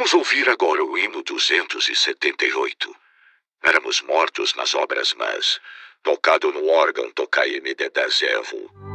Vamos ouvir agora o hino 278. Éramos mortos nas obras mas tocado no órgão tocaíme de Deservo.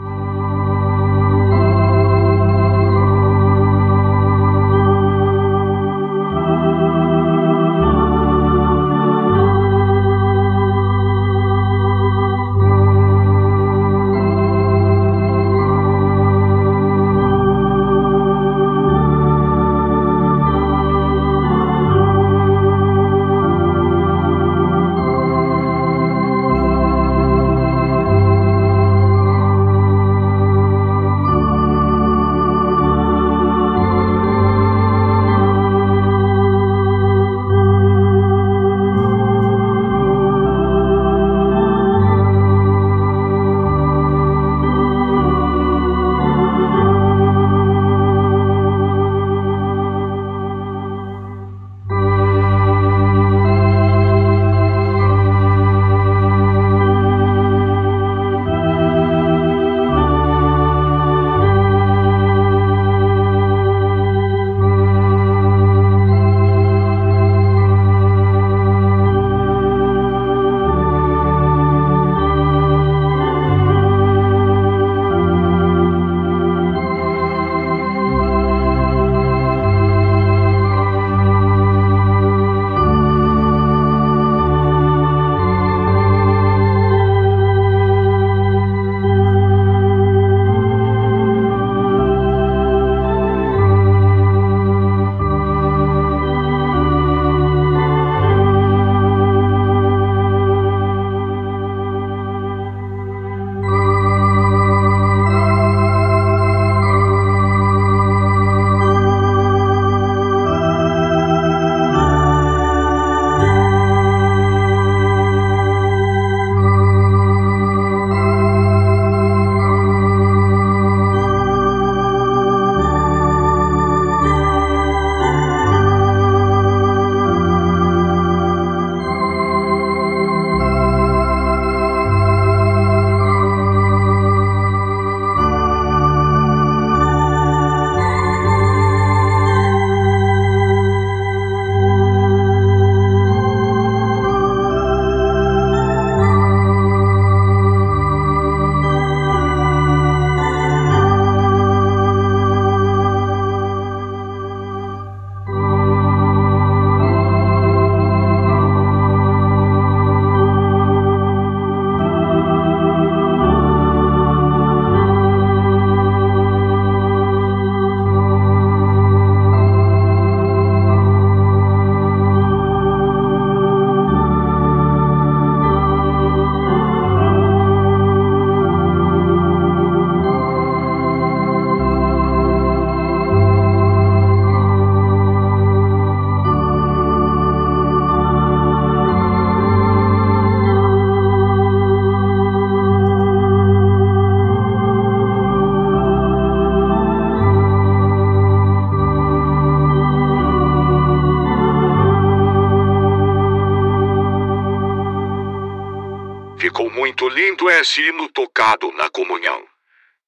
ficou muito lindo esse é hino tocado na comunhão.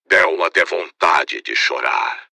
Deu até vontade de chorar.